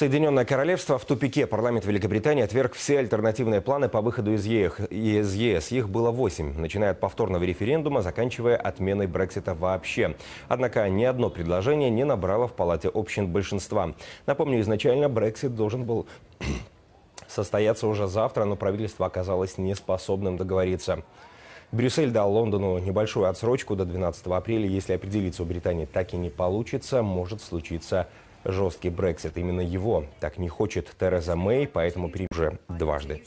Соединенное Королевство в тупике. Парламент Великобритании отверг все альтернативные планы по выходу из ЕС. Их было восемь, начиная от повторного референдума, заканчивая отменой Брексита вообще. Однако ни одно предложение не набрало в Палате общин большинства. Напомню, изначально Брексит должен был состояться уже завтра, но правительство оказалось неспособным договориться. Брюссель дал Лондону небольшую отсрочку до 12 апреля. Если определиться у Британии так и не получится, может случиться жесткий Брексит. Именно его так не хочет Тереза Мэй, поэтому при уже дважды.